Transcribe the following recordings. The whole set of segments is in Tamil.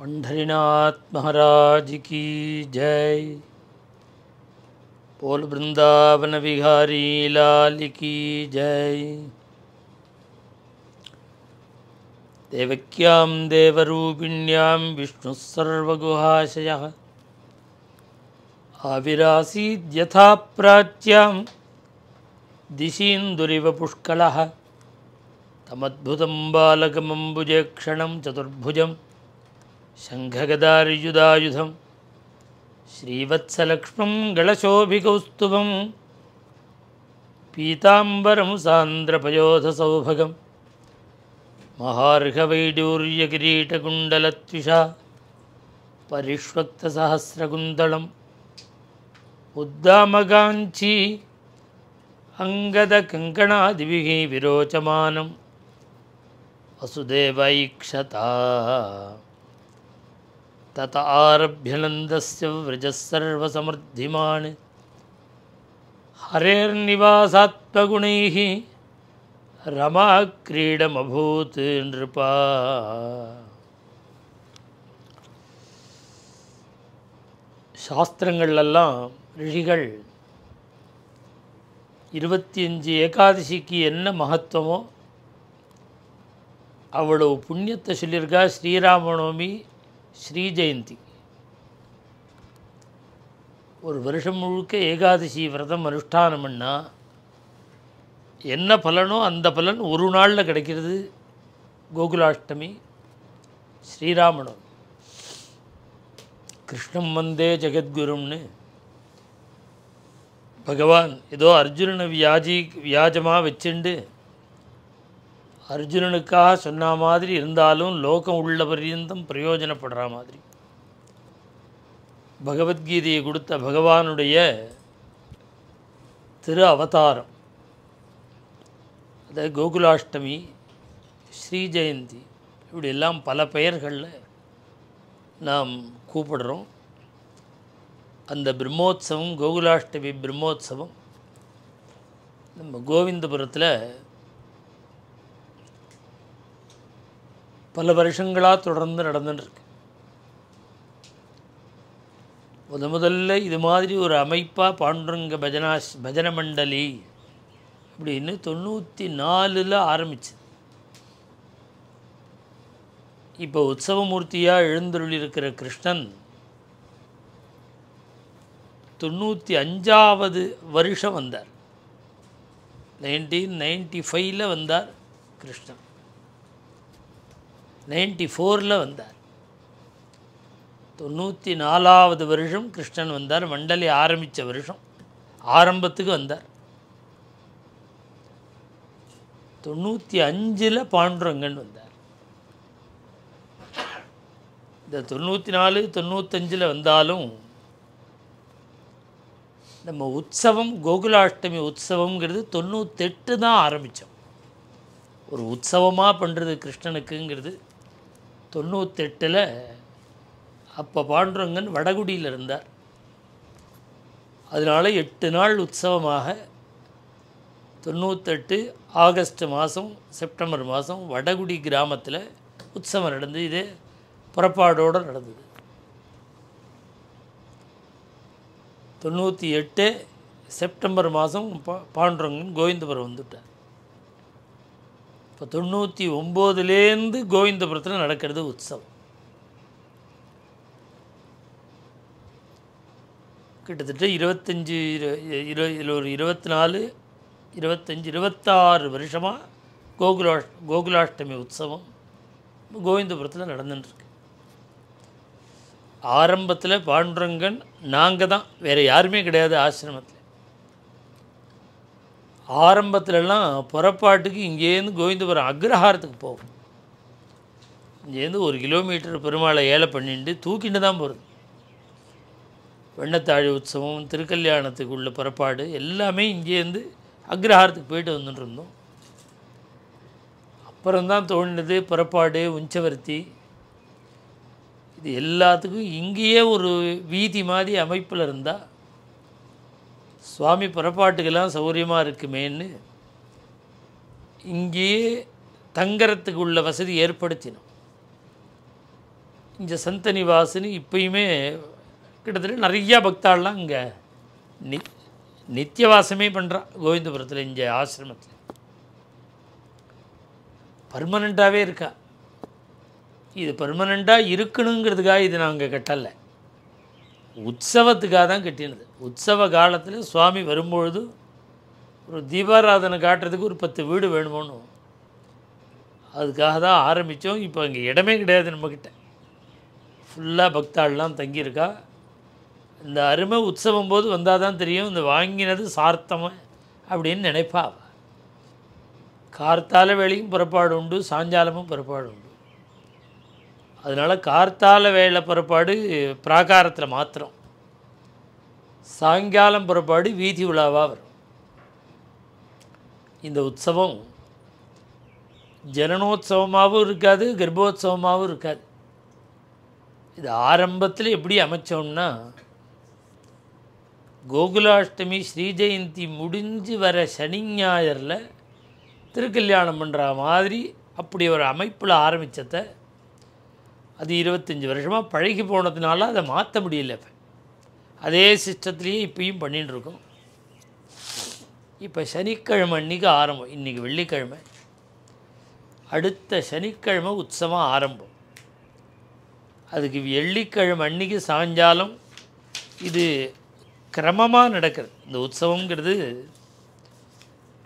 पंडरीनाथ महाराज की जय पोल वृंदावन विहारी लाल की जय देवक्यां देवरूपिण्यां विष्णुसर्वगुहाशयः आविरासीद्यथा प्राच्यां दिशींदुरीव पुष्क तमद्भुत बालकमंबुजे क्षण चतुर्भुजं शङ्खगदार्युदायुधं श्रीवत्सलक्ष्मं गणशोभिकौस्तुभं पीताम्बरं सान्द्रपयोधसौभगं महार्घवैडूर्यकिरीटकुण्डलत्विषा परिष्वक्तसहस्रकुन्तलम् उद्दामकाञ्ची अङ्गदकङ्कणादिभिः विरोचमानं वसुदेवैक्षता तत आरभ्यनन्दस्य व्रजः सर्वसमृद्धिमान् हरेर्निवासात्मगुणैः रमाक्रीडमभूत् नृपा சாஸ்திரங்கள்லாம் ரிஷிகள் இருபத்தி அஞ்சு ஏகாதசிக்கு என்ன மகத்துவமோ அவ்வளவு புண்ணியத்தை சொல்லியிருக்கா ஸ்ரீராமநவமி ஸ்ரீ ஜெயந்தி ஒரு வருஷம் முழுக்க ஏகாதசி விரதம் அனுஷ்டானம் பண்ணால் என்ன பலனோ அந்த பலன் ஒரு நாளில் கிடைக்கிறது கோகுலாஷ்டமி ஸ்ரீராமனும் கிருஷ்ணம் வந்தே ஜெகத்குருன்னு பகவான் ஏதோ அர்ஜுனனை வியாஜி வியாஜமாக வச்சுண்டு அர்ஜுனனுக்காக சொன்ன மாதிரி இருந்தாலும் லோகம் உள்ள பரியந்தம் பிரயோஜனப்படுற மாதிரி பகவத்கீதையை கொடுத்த பகவானுடைய திரு அவதாரம் அதாவது கோகுலாஷ்டமி ஸ்ரீ ஜெயந்தி இப்படியெல்லாம் பல பெயர்களில் நாம் கூப்பிடுறோம் அந்த பிரம்மோத்சவம் கோகுலாஷ்டமி பிரம்மோத்சவம் நம்ம கோவிந்தபுரத்தில் பல வருஷங்களாக தொடர்ந்து நடந்துட்டுருக்கு முத முதல்ல இது மாதிரி ஒரு அமைப்பாக பாண்டுரங்க பஜனாஸ் பஜன மண்டலி அப்படின்னு தொண்ணூற்றி நாலில் ஆரம்பிச்சு இப்போ உற்சவமூர்த்தியாக எழுந்துள்ளிருக்கிற கிருஷ்ணன் தொண்ணூற்றி அஞ்சாவது வருஷம் வந்தார் நைன்டீன் நைன்டி ஃபைவ்ல வந்தார் கிருஷ்ணன் நைன்டி ஃபோரில் வந்தார் தொண்ணூற்றி நாலாவது வருஷம் கிருஷ்ணன் வந்தார் மண்டலி ஆரம்பித்த வருஷம் ஆரம்பத்துக்கு வந்தார் தொண்ணூற்றி அஞ்சில் பாண்டுரங்கன் வந்தார் இந்த தொண்ணூற்றி நாலு தொண்ணூத்தஞ்சில் வந்தாலும் நம்ம உற்சவம் கோகுலாஷ்டமி உற்சவங்கிறது தொண்ணூத்தெட்டு தான் ஆரம்பித்தோம் ஒரு உற்சவமாக பண்ணுறது கிருஷ்ணனுக்குங்கிறது தொண்ணூத்தெட்டில் அப்போ பாண்டுரங்கன் வடகுடியில் இருந்தார் அதனால் எட்டு நாள் உற்சவமாக தொண்ணூத்தெட்டு ஆகஸ்ட் மாதம் செப்டம்பர் மாதம் வடகுடி கிராமத்தில் உற்சவம் நடந்து இது புறப்பாடோடு நடந்தது தொண்ணூற்றி எட்டு செப்டம்பர் மாதம் பா பாண்டுரங்கன் கோவிந்தபுரம் வந்துட்டார் இப்போ தொண்ணூற்றி ஒம்போதுலேருந்து கோவிந்தபுரத்தில் நடக்கிறது உற்சவம் கிட்டத்தட்ட இருபத்தஞ்சி இரு ஒரு இருபத்தி நாலு இருபத்தஞ்சி இருபத்தாறு வருஷமாக கோகுலாஷ் கோகுலாஷ்டமி உற்சவம் கோவிந்தபுரத்தில் நடந்துட்டுருக்கு ஆரம்பத்தில் பாண்டரங்கன் நாங்கள் தான் வேறு யாருமே கிடையாது ஆசிரமத்தில் ஆரம்பத்துலலாம் புறப்பாட்டுக்கு இங்கேருந்து கோவிந்தபுரம் அக்ரஹாரத்துக்கு போகும் இங்கேருந்து ஒரு கிலோமீட்டர் பெருமாளை ஏழை பண்ணிட்டு தூக்கிட்டு தான் போகிறது வெண்ணத்தாழி உற்சவம் திருக்கல்யாணத்துக்கு உள்ள புறப்பாடு எல்லாமே இங்கேருந்து அக்ரஹாரத்துக்கு போயிட்டு இருந்தோம் அப்புறம்தான் தோணினது புறப்பாடு உஞ்சவர்த்தி இது எல்லாத்துக்கும் இங்கேயே ஒரு வீதி மாதிரி அமைப்பில் இருந்தால் சுவாமி புறப்பாட்டுக்கெல்லாம் சௌகரியமாக இருக்குமேன்னு இங்கேயே தங்கறத்துக்கு உள்ள வசதி ஏற்படுத்தினோம் இங்கே சந்தனி நிவாசினி இப்பயுமே கிட்டத்தட்ட நிறையா பக்தாள்லாம் இங்கே நி நித்தியவாசமே பண்ணுறான் கோவிந்தபுரத்தில் இங்கே ஆசிரமத்தில் பர்மனெண்ட்டாகவே இருக்கா இது பர்மனெண்ட்டாக இருக்கணுங்கிறதுக்காக இது நாங்கள் கட்டலை உற்சவத்துக்காக தான் கட்டினது உற்சவ காலத்தில் சுவாமி வரும்பொழுது ஒரு தீபாராதனை காட்டுறதுக்கு ஒரு பத்து வீடு வேணுமோன்னு அதுக்காக தான் ஆரம்பித்தோம் இப்போ அங்கே இடமே கிடையாது நம்மக்கிட்ட ஃபுல்லாக பக்தாள்லாம் தங்கியிருக்கா இந்த அருமை உற்சவம் போது வந்தால் தான் தெரியும் இந்த வாங்கினது சார்த்தமாக அப்படின்னு நினைப்பா கார்த்தால வேலையும் புறப்பாடு உண்டு சாயங்காலமும் புறப்பாடு உண்டு அதனால் கார்த்தால வேலை புறப்பாடு பிராகாரத்தில் மாத்திரம் சாயங்காலம் புறப்பாடு வீதி உலாவாக வரும் இந்த உற்சவம் ஜனனோத்சவமாகவும் இருக்காது கர்ப்போத்சவமாகவும் இருக்காது இது ஆரம்பத்தில் எப்படி அமைச்சோம்னா கோகுலாஷ்டமி ஸ்ரீ ஜெயந்தி முடிஞ்சு வர சனி ஞாயிறில் திருக்கல்யாணம் பண்ணுற மாதிரி அப்படி ஒரு அமைப்பில் ஆரம்பித்ததை அது இருபத்தஞ்சி வருஷமாக பழகி போனதுனால அதை மாற்ற முடியல இப்போ அதே சிஸ்டத்துலேயே இப்பயும் பண்ணிட்டுருக்கோம் இப்போ சனிக்கிழமை அன்றைக்கி ஆரம்பம் இன்றைக்கி வெள்ளிக்கிழமை அடுத்த சனிக்கிழமை உற்சவம் ஆரம்பம் அதுக்கு வெள்ளிக்கிழமை அன்றைக்கி சாயங்காலம் இது கிரமமாக நடக்கிறது இந்த உற்சவங்கிறது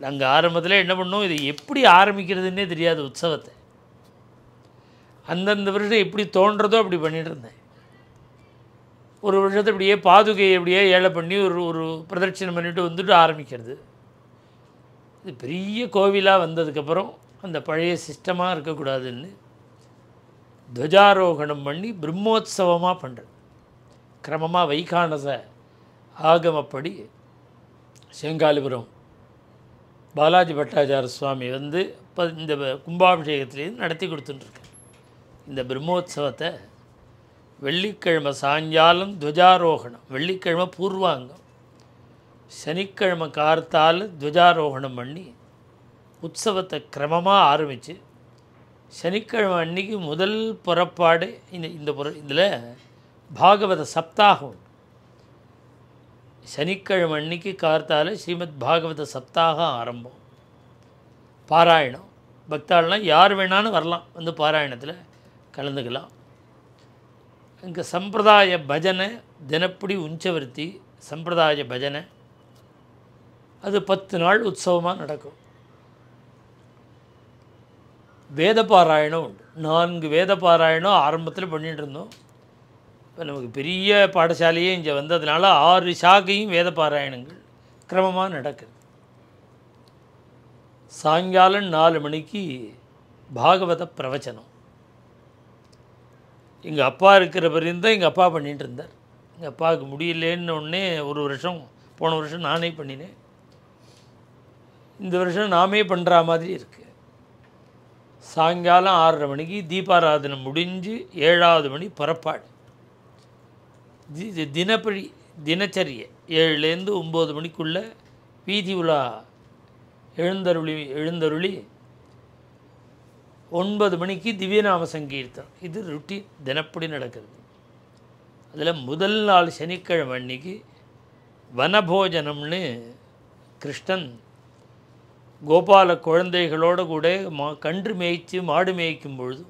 நாங்கள் ஆரம்பத்தில் என்ன பண்ணோம் இது எப்படி ஆரம்பிக்கிறதுன்னே தெரியாது உற்சவத்தை அந்தந்த வருஷம் எப்படி தோன்றதோ அப்படி பண்ணிட்டு இருந்தேன் ஒரு வருஷத்தை இப்படியே பாதுகையை அப்படியே ஏழை பண்ணி ஒரு ஒரு பிரதட்சிணம் பண்ணிவிட்டு வந்துட்டு ஆரம்பிக்கிறது இது பெரிய கோவிலாக வந்ததுக்கப்புறம் அந்த பழைய சிஸ்டமாக இருக்கக்கூடாதுன்னு துவஜாரோகணம் பண்ணி பிரம்மோத்சவமாக பண்ணுறது கிரமமாக வைகானச ஆகமப்படி செங்காலிபுரம் பாலாஜி பட்டாச்சார சுவாமி வந்து இப்போ இந்த கும்பாபிஷேகத்திலேருந்து நடத்தி கொடுத்துட்டுருக்கேன் இந்த பிரம்மோத்சவத்தை வெள்ளிக்கிழமை சாயங்காலம் துவஜாரோகணம் வெள்ளிக்கிழமை பூர்வாங்கம் சனிக்கிழமை கார்த்தால் துவஜாரோகணம் பண்ணி உற்சவத்தை கிரமமாக ஆரம்பித்து சனிக்கிழமை அன்னைக்கு முதல் புறப்பாடு இந்த இந்த புற இதில் பாகவத சப்தாகம் உண்டு சனிக்கிழமை அன்னைக்கு கார்த்தால் ஸ்ரீமத் பாகவத சப்தாகம் ஆரம்பம் பாராயணம் பக்தாள்லாம் யார் வேணாலும் வரலாம் வந்து பாராயணத்தில் கலந்துக்கலாம் இங்கே சம்பிரதாய பஜனை தினப்படி உஞ்சவர்த்தி சம்பிரதாய பஜனை அது பத்து நாள் உற்சவமாக நடக்கும் வேத பாராயணம் உண்டு நான்கு வேத பாராயணம் ஆரம்பத்தில் பண்ணிகிட்டு இருந்தோம் இப்போ நமக்கு பெரிய பாடசாலையே இங்கே வந்ததுனால ஆறு சாக்கையும் வேத பாராயணங்கள் கிரமமாக நடக்குது சாயங்காலம் நாலு மணிக்கு பாகவத பிரவச்சனம் எங்கள் அப்பா இருக்கிற வரையும் தான் எங்கள் அப்பா பண்ணிகிட்டு இருந்தார் எங்கள் அப்பாவுக்கு முடியலேன்னு உடனே ஒரு வருஷம் போன வருஷம் நானே பண்ணினேன் இந்த வருஷம் நாமே பண்ணுற மாதிரி இருக்குது சாயங்காலம் ஆறரை மணிக்கு தீபாராதனை முடிஞ்சு ஏழாவது மணி புறப்பாடு தி தினப்படி தினச்சரிய ஏழுலேருந்து ஒம்பது மணிக்குள்ளே வீதி உலா எழுந்தருளி எழுந்தருளி ஒன்பது மணிக்கு திவ்யநாம சங்கீர்த்தனம் இது ருட்டீன் தினப்படி நடக்கிறது அதில் முதல் நாள் சனிக்கிழமை அன்னைக்கு வனபோஜனம்னு கிருஷ்ணன் கோபால குழந்தைகளோடு கூட மா கன்று மேய்ச்சி மாடு மேய்க்கும் பொழுது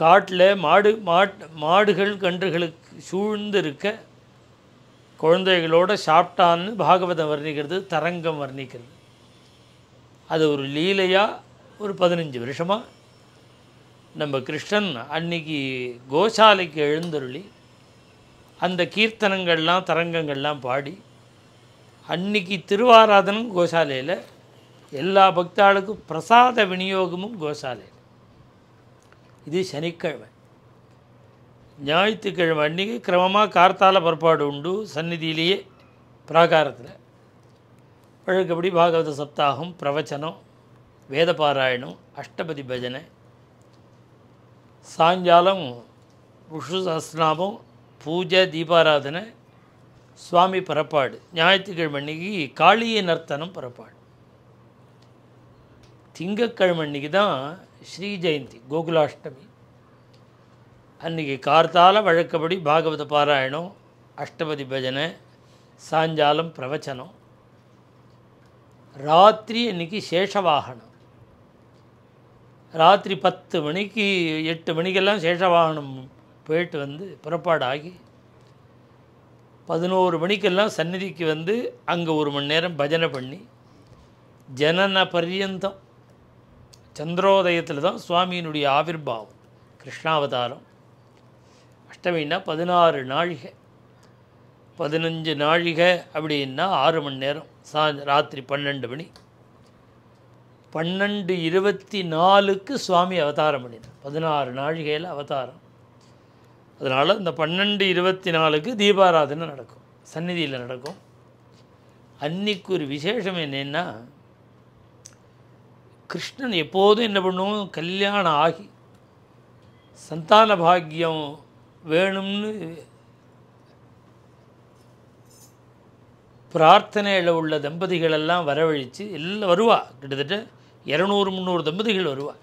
காட்டில் மாடு மாட் மாடுகள் கன்றுகளுக்கு சூழ்ந்து இருக்க குழந்தைகளோடு சாப்பிட்டான்னு பாகவதம் வர்ணிக்கிறது தரங்கம் வர்ணிக்கிறது அது ஒரு லீலையாக ஒரு பதினஞ்சு வருஷமாக நம்ம கிருஷ்ணன் அன்னைக்கு கோசாலைக்கு எழுந்தருளி அந்த கீர்த்தனங்கள்லாம் தரங்கங்கள்லாம் பாடி அன்னைக்கு திருவாராதனம் கோசாலையில் எல்லா பக்தாளுக்கும் பிரசாத விநியோகமும் கோசாலையில் இது சனிக்கிழமை ஞாயிற்றுக்கிழமை அன்றைக்கி கிரமமாக கார்த்தால பரப்பாடு உண்டு சந்நிதியிலேயே பிராகாரத்தில் வழக்கப்படி பாகவத சப்தாகம் பிரவச்சனம் వేదపారాయణం அஷ்டபதி பஜனை సాయంకాలం విష్ణు సహస్రనామం பூஜை தீபாராதனை சுவாமி பரப்பாடு ஞாயிற்றுக்கிழமை அன்னைக்கு காளிய நர்த்தனம் பரப்பாடு திங்கக்கிழமை அன்னைக்கு தான் ஸ்ரீ ஜெயந்தி கோகுலாஷ்டமி அன்னைக்கு கார்த்தால வழக்கப்படி பாகவத பாராயணம் அஷ்டபதி பஜனை சாயஞ்சாலம் பிரவச்சனம் ராத்திரி அன்றைக்கி சேஷவாகனம் ராத்திரி பத்து மணிக்கு எட்டு மணிக்கெல்லாம் சேஷவாகனம் போயிட்டு வந்து புறப்பாடாகி பதினோரு மணிக்கெல்லாம் சந்நிதிக்கு வந்து அங்கே ஒரு மணி நேரம் பஜனை பண்ணி ஜனன பர்யந்தம் சந்திரோதயத்தில் தான் சுவாமியினுடைய ஆவிர்பாவம் கிருஷ்ணாவதாரம் அஷ்டமின்னா பதினாறு நாழிகை பதினஞ்சு நாழிகை அப்படின்னா ஆறு மணி நேரம் சா ராத்திரி பன்னெண்டு மணி பன்னெண்டு இருபத்தி நாலுக்கு சுவாமி அவதாரம் பண்ணினார் பதினாறு நாழிகையில் அவதாரம் அதனால் இந்த பன்னெண்டு இருபத்தி நாலுக்கு தீபாராதனை நடக்கும் சந்நிதியில் நடக்கும் அன்னைக்கு ஒரு விசேஷம் என்னென்னா கிருஷ்ணன் எப்போதும் என்ன பண்ணுவோம் கல்யாணம் ஆகி சந்தான பாக்யம் வேணும்னு பிரார்த்தனையில் உள்ள தம்பதிகளெல்லாம் வரவழித்து எல்லாம் வருவா கிட்டத்தட்ட இரநூறு முந்நூறு தம்பதிகள் வருவாள்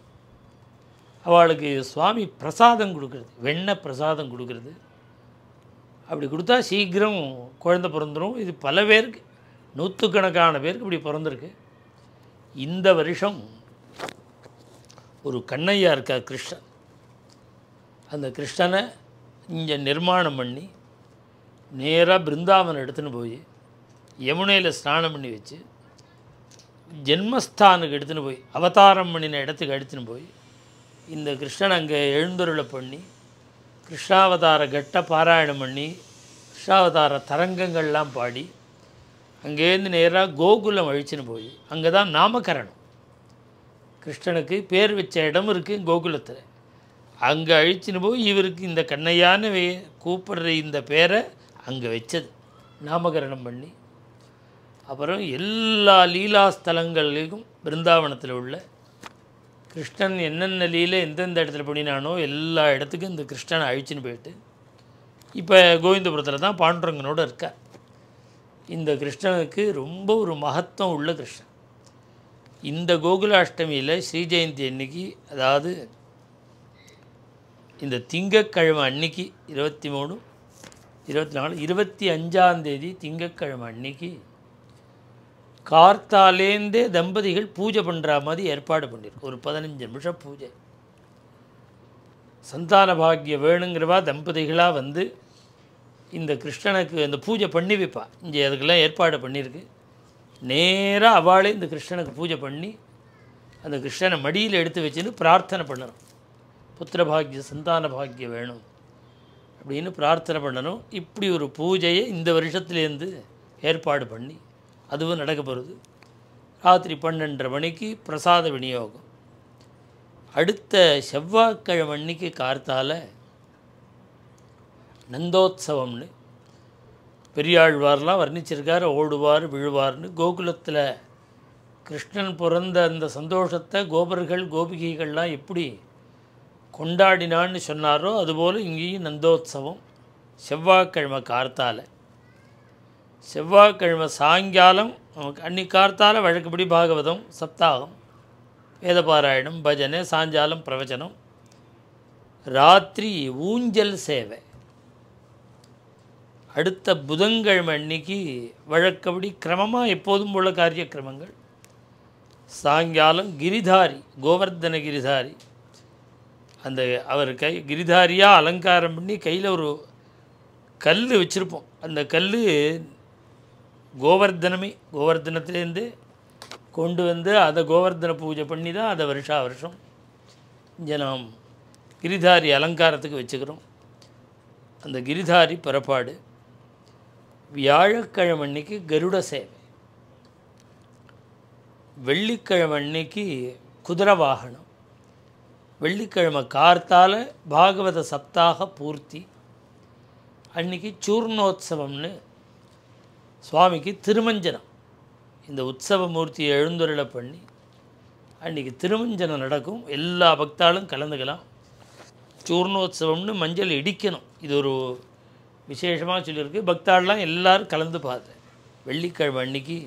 அவளுக்கு சுவாமி பிரசாதம் கொடுக்குறது வெண்ணெய் பிரசாதம் கொடுக்குறது அப்படி கொடுத்தா சீக்கிரம் குழந்த பிறந்துடும் இது பல பேருக்கு நூற்றுக்கணக்கான பேருக்கு இப்படி பிறந்திருக்கு இந்த வருஷம் ஒரு கண்ணையா இருக்கார் கிருஷ்ணன் அந்த கிருஷ்ணனை இங்கே நிர்மாணம் பண்ணி நேராக பிருந்தாவனம் எடுத்துன்னு போய் யமுனையில் ஸ்நானம் பண்ணி வச்சு ஜென்மஸ்தானுக்கு எடுத்துன்னு போய் அவதாரம் பண்ணின இடத்துக்கு எடுத்துன்னு போய் இந்த கிருஷ்ணன் அங்கே எழுந்தொருளை பண்ணி கிருஷ்ணாவதார கட்ட பாராயணம் பண்ணி கிருஷ்ணாவதார தரங்கங்கள்லாம் பாடி அங்கேருந்து நேராக கோகுலம் அழிச்சுன்னு போய் அங்கே தான் நாமகரணம் கிருஷ்ணனுக்கு பேர் வச்ச இடம் இருக்குது கோகுலத்தில் அங்கே அழிச்சுன்னு போய் இவருக்கு இந்த கண்ணையான கூப்பிடுற இந்த பேரை அங்கே வச்சது நாமகரணம் பண்ணி அப்புறம் எல்லா லீலா ஸ்தலங்களிலும் பிருந்தாவனத்தில் உள்ள கிருஷ்ணன் என்னென்ன லீலை எந்தெந்த இடத்துல பண்ணினானோ எல்லா இடத்துக்கும் இந்த கிருஷ்ணனை அழிச்சின்னு போயிட்டு இப்போ கோவிந்தபுரத்தில் தான் பாண்டுரங்கனோடு இருக்கார் இந்த கிருஷ்ணனுக்கு ரொம்ப ஒரு மகத்துவம் உள்ள கிருஷ்ணன் இந்த கோகுலாஷ்டமியில் ஸ்ரீ ஜெயந்தி அன்னைக்கு அதாவது இந்த திங்கக்கிழமை அன்னைக்கு இருபத்தி மூணு இருபத்தி நாலு இருபத்தி அஞ்சாந்தேதி திங்கக்கிழமை அன்னைக்கு கார்த்தாலேந்தே தம்பதிகள் பூஜை பண்ணுற மாதிரி ஏற்பாடு பண்ணியிருக்கு ஒரு பதினஞ்சு நிமிஷம் பூஜை சந்தான பாக்கியம் வேணுங்கிறவா தம்பதிகளாக வந்து இந்த கிருஷ்ணனுக்கு அந்த பூஜை பண்ணி வைப்பா இங்கே அதுக்கெல்லாம் ஏற்பாடு பண்ணியிருக்கு நேராக அவளே இந்த கிருஷ்ணனுக்கு பூஜை பண்ணி அந்த கிருஷ்ணனை மடியில் எடுத்து வச்சுன்னு பிரார்த்தனை பண்ணணும் புத்திர பாக்கியம் சந்தான பாக்கியம் வேணும் அப்படின்னு பிரார்த்தனை பண்ணணும் இப்படி ஒரு பூஜையை இந்த வருஷத்துலேருந்து ஏற்பாடு பண்ணி அதுவும் நடக்க போகிறது ராத்திரி பன்னெண்டரை மணிக்கு பிரசாத விநியோகம் அடுத்த செவ்வாய்க்கிழமை அன்னைக்கு கார்த்தால் நந்தோத்சவம்னு பெரியாழ்வார்லாம் வர்ணிச்சிருக்கார் ஓடுவார் விழுவார்னு கோகுலத்தில் கிருஷ்ணன் பிறந்த அந்த சந்தோஷத்தை கோபர்கள் கோபிகைகள்லாம் எப்படி கொண்டாடினான்னு சொன்னாரோ அதுபோல் இங்கேயும் நந்தோத்சவம் செவ்வாய்க்கிழமை கார்த்தால் செவ்வாய்க்கிழமை சாயங்காலம் நமக்கு அன்னிக்கார்த்தால வழக்கப்படி பாகவதம் சப்தாகம் வேதபாராயணம் பஜனை சாஞ்சாலம் பிரவச்சனம் ராத்திரி ஊஞ்சல் சேவை அடுத்த புதன்கிழமை அன்னைக்கு வழக்கப்படி கிரமமாக எப்போதும் உள்ள காரியக்கிரமங்கள் சாயங்காலம் கிரிதாரி கோவர்தன கிரிதாரி அந்த அவர் கை கிரிதாரியாக அலங்காரம் பண்ணி கையில் ஒரு கல் வச்சுருப்போம் அந்த கல் கோவர்தனமே கோவர்தனத்திலேருந்து கொண்டு வந்து அதை கோவர்தன பூஜை பண்ணி தான் அதை வருஷா வருஷம் இங்கே நாம் கிரிதாரி அலங்காரத்துக்கு வச்சுக்கிறோம் அந்த கிரிதாரி புறப்பாடு வியாழக்கிழமை அன்னைக்கு கருட சேவை வெள்ளிக்கிழமை அன்னைக்கு குதிரை வாகனம் வெள்ளிக்கிழமை கார்த்தால் பாகவத சப்தாக பூர்த்தி அன்னைக்கு சூர்ணோத்சவம்னு சுவாமிக்கு திருமஞ்சனம் இந்த உற்சவ மூர்த்தியை எழுந்துருளை பண்ணி அன்றைக்கி திருமஞ்சனம் நடக்கும் எல்லா பக்தாலும் கலந்துக்கலாம் சூர்ணோத்சவம்னு மஞ்சள் இடிக்கணும் இது ஒரு விசேஷமாக சொல்லியிருக்கு பக்தாலெலாம் எல்லோரும் கலந்து பார்த்தேன் வெள்ளிக்கிழமை அன்னைக்கு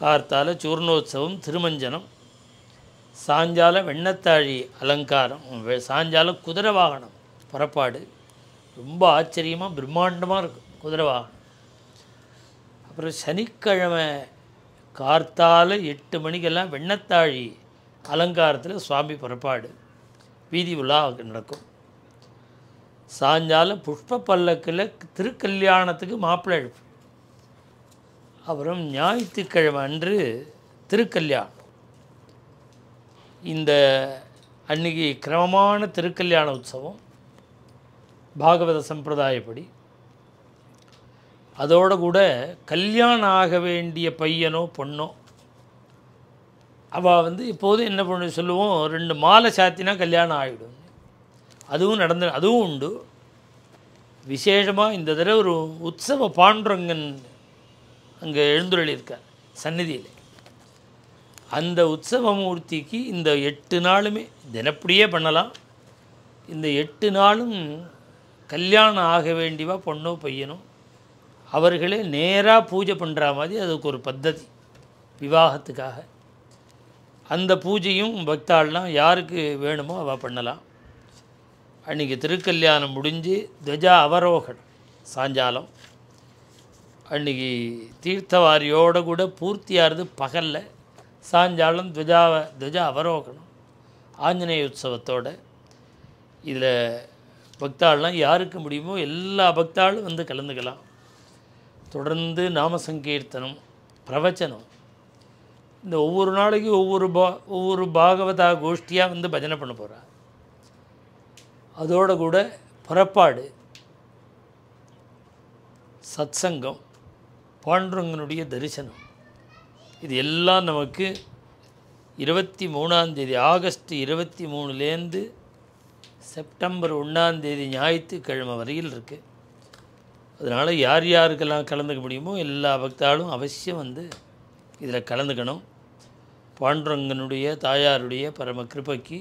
கார்த்தால சூர்ணோத்சவம் திருமஞ்சனம் சாஞ்சால வெண்ணத்தாழி அலங்காரம் சாஞ்சால குதிரை வாகனம் புறப்பாடு ரொம்ப ஆச்சரியமாக பிரம்மாண்டமாக இருக்கும் குதிரை வாகனம் அப்புறம் சனிக்கிழமை கார்த்தால எட்டு மணிக்கெல்லாம் வெண்ணத்தாழி அலங்காரத்தில் சுவாமி புறப்பாடு வீதி உலா நடக்கும் சாயங்காலம் புஷ்ப பல்லக்கில் திருக்கல்யாணத்துக்கு மாப்பிள்ளை எழுப்பு அப்புறம் ஞாயிற்றுக்கிழமை அன்று திருக்கல்யாணம் இந்த அன்னைக்கு கிரமமான திருக்கல்யாண உற்சவம் பாகவத சம்பிரதாயப்படி அதோடு கூட கல்யாணம் ஆக வேண்டிய பையனோ பொண்ணோ அவள் வந்து இப்போது என்ன பண்ண சொல்லுவோம் ரெண்டு மாலை சாத்தினா கல்யாணம் ஆகிடும் அதுவும் நடந்த அதுவும் உண்டு விசேஷமாக இந்த தடவை ஒரு உற்சவ பாண்டுரங்கன் அங்கே எழுந்துள்ளியிருக்கார் சந்நிதியில் அந்த உற்சவமூர்த்திக்கு மூர்த்திக்கு இந்த எட்டு நாளுமே தினப்படியே பண்ணலாம் இந்த எட்டு நாளும் கல்யாணம் ஆக வேண்டியவா பொண்ணோ பையனோ அவர்களே நேராக பூஜை பண்ணுற மாதிரி அதுக்கு ஒரு பத்ததி விவாகத்துக்காக அந்த பூஜையும் பக்தாள்லாம் யாருக்கு வேணுமோ அவள் பண்ணலாம் அன்றைக்கி திருக்கல்யாணம் முடிஞ்சு துவஜா அவரோகன் சாஞ்சாலம் அன்றைக்கி தீர்த்தவாரியோடு கூட பூர்த்தியாகிறது பகலில் சாஞ்சாலம் துவஜாவ துவஜா அவரோகணம் ஆஞ்சநேய உற்சவத்தோடு இதில் பக்தாள்லாம் யாருக்கு முடியுமோ எல்லா பக்தாளும் வந்து கலந்துக்கலாம் தொடர்ந்து நாம சங்கீர்த்தனம் பிரவச்சனம் இந்த ஒவ்வொரு நாளைக்கும் ஒவ்வொரு பா ஒவ்வொரு பாகவதா கோஷ்டியாக வந்து பஜனை பண்ண போகிறார் அதோடு கூட புறப்பாடு சத்சங்கம் பாண்டுரங்கனுடைய தரிசனம் இது எல்லாம் நமக்கு இருபத்தி மூணாந்தேதி ஆகஸ்ட் இருபத்தி மூணுலேருந்து செப்டம்பர் ஒன்றாந்தேதி ஞாயிற்றுக்கிழமை வரையில் இருக்குது அதனால் யார் யாருக்கெல்லாம் கலந்துக்க முடியுமோ எல்லா பக்தாலும் அவசியம் வந்து இதில் கலந்துக்கணும் பாண்டுரங்கனுடைய தாயாருடைய பரம கிருபைக்கு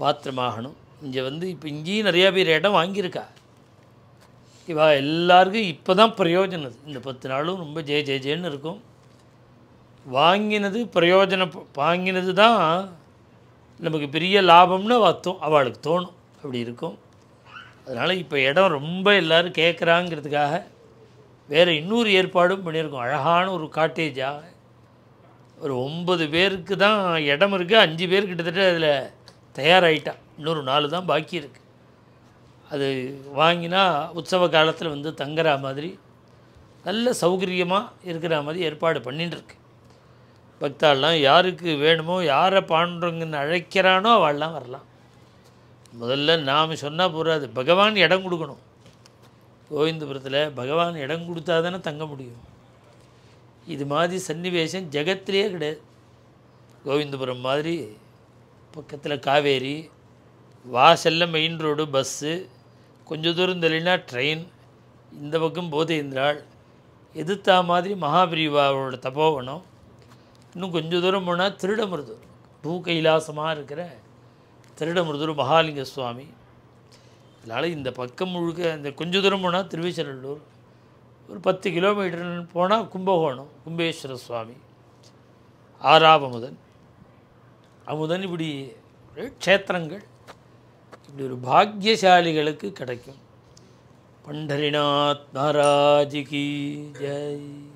பாத்திரமாகணும் இங்கே வந்து இப்போ இங்கேயும் நிறையா பேர் இடம் வாங்கியிருக்கா இவா எல்லாருக்கும் இப்போ தான் பிரயோஜனம் இந்த பத்து நாளும் ரொம்ப ஜெய ஜெய ஜெயன்னு இருக்கும் வாங்கினது பிரயோஜனம் வாங்கினது தான் நமக்கு பெரிய லாபம்னு அவள் அவளுக்கு தோணும் அப்படி இருக்கும் அதனால் இப்போ இடம் ரொம்ப எல்லோரும் கேட்குறாங்கிறதுக்காக வேறு இன்னொரு ஏற்பாடும் பண்ணியிருக்கோம் அழகான ஒரு காட்டேஜாக ஒரு ஒம்பது பேருக்கு தான் இடம் இருக்குது அஞ்சு பேர் கிட்டத்தட்ட அதில் தயாராகிட்டான் இன்னொரு நாலு தான் பாக்கி இருக்குது அது வாங்கினா உற்சவ காலத்தில் வந்து தங்குற மாதிரி நல்ல சௌகரியமாக இருக்கிற மாதிரி ஏற்பாடு பண்ணிட்டுருக்கு பக்தாலெலாம் யாருக்கு வேணுமோ யாரை பாண்டங்கன்னு அழைக்கிறானோ அவள்லாம் வரலாம் முதல்ல நாம் சொன்னால் போகாது பகவான் இடம் கொடுக்கணும் கோவிந்தபுரத்தில் பகவான் இடம் கொடுத்தா தானே தங்க முடியும் இது மாதிரி சன்னிவேஷம் ஜெகத்திலே கிடையாது கோவிந்தபுரம் மாதிரி பக்கத்தில் காவேரி வாசல்ல மெயின் ரோடு பஸ்ஸு கொஞ்சம் தூரம் தெரியலனா ட்ரெயின் இந்த பக்கம் போதேந்திராள் எதிர்த்தா மாதிரி மகாபிரிவாவோட தபோவனம் இன்னும் கொஞ்சம் தூரம் போனால் திருடமருதூர் பூ கைலாசமாக இருக்கிற திருடமுருதூர் மகாலிங்க சுவாமி அதனால் இந்த பக்கம் முழுக்க இந்த கொஞ்ச தூரம் போனால் திருவிச்சநல்லூர் ஒரு பத்து கிலோமீட்டர்னு போனால் கும்பகோணம் கும்பேஸ்வர சுவாமி ஆறாபமுதன் அமுதன் இப்படி க்ஷேத்திரங்கள் இப்படி ஒரு பாக்யசாலிகளுக்கு கிடைக்கும் பண்டரிநாத் மகாராஜிக்கு ஜெய்